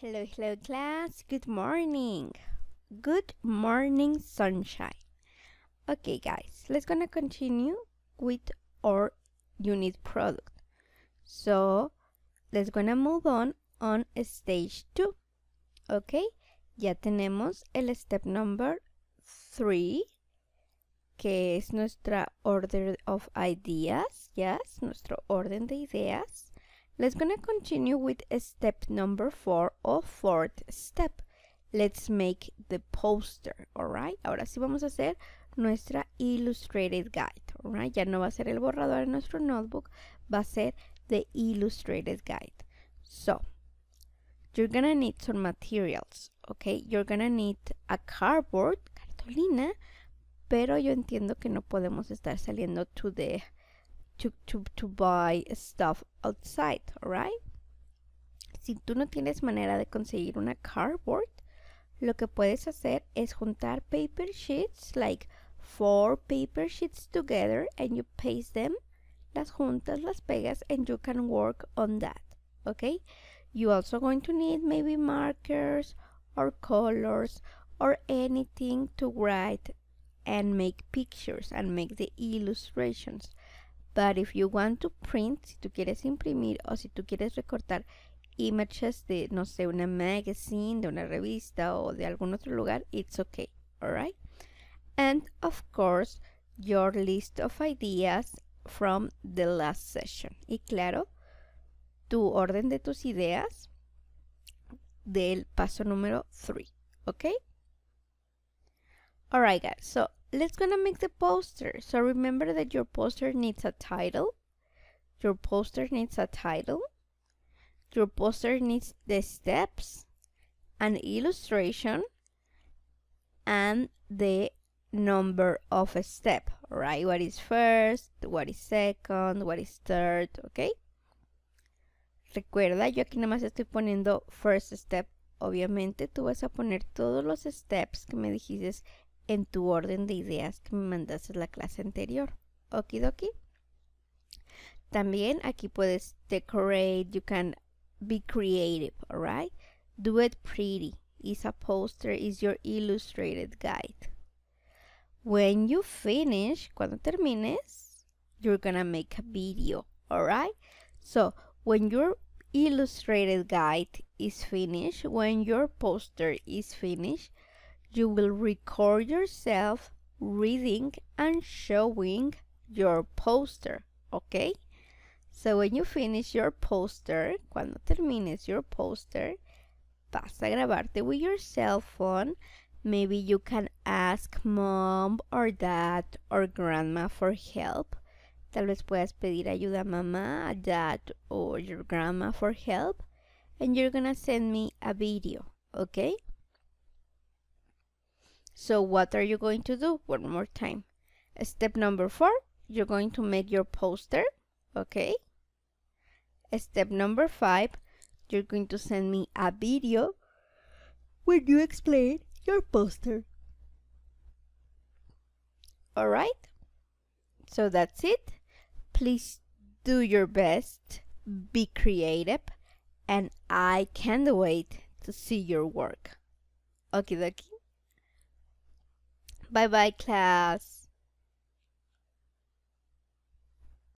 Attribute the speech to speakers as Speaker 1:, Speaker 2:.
Speaker 1: Hello, hello class. Good morning. Good morning, sunshine. Okay, guys, let's gonna continue with our unit product. So, let's gonna move on on stage 2. Okay, ya tenemos el step number 3, que es nuestra order of ideas, yes, nuestro orden de ideas. Let's gonna continue with step number four or fourth step. Let's make the poster, alright? Ahora sí vamos a hacer nuestra Illustrated Guide, alright? Ya no va a ser el borrador en nuestro notebook, va a ser the Illustrated Guide. So, you're gonna need some materials, okay? You're gonna need a cardboard, cartolina, pero yo entiendo que no podemos estar saliendo to the to, to, to buy stuff outside, alright? Si tú no tienes manera de conseguir una cardboard, lo que puedes hacer es juntar paper sheets, like four paper sheets together and you paste them, las juntas, las pegas and you can work on that, okay? you also going to need maybe markers or colors or anything to write and make pictures and make the illustrations. But if you want to print, si tú quieres imprimir o si tú quieres recortar images de, no sé, una magazine, de una revista o de algún otro lugar, it's okay, alright? And of course, your list of ideas from the last session. Y claro, tu orden de tus ideas del paso número 3, ¿ok? Alright guys, so let's gonna make the poster. So remember that your poster needs a title. Your poster needs a title. Your poster needs the steps, an illustration, and the number of a step, right? What is first, what is second, what is third, ok? Recuerda, yo aquí nada más estoy poniendo first step. Obviamente tú vas a poner todos los steps que me dijiste en tu orden de ideas que me mandaste la clase anterior. Okidoki. También aquí puedes decorate, you can be creative, alright? Do it pretty. Is a poster, is your illustrated guide. When you finish, cuando termines, you're gonna make a video, alright? So, when your illustrated guide is finished, when your poster is finished, you will record yourself reading and showing your poster, okay? So when you finish your poster, cuando termines your poster, vas a grabarte with your cell phone. Maybe you can ask mom or dad or grandma for help. Tal vez puedas pedir ayuda a mamá, a dad or your grandma for help. And you're gonna send me a video, okay? So what are you going to do? One more time. Step number four, you're going to make your poster, okay? Step number five, you're going to send me a video when you explain your poster. Alright? So that's it. Please do your best, be creative, and I can't wait to see your work. Okie dokie. Bye bye, class.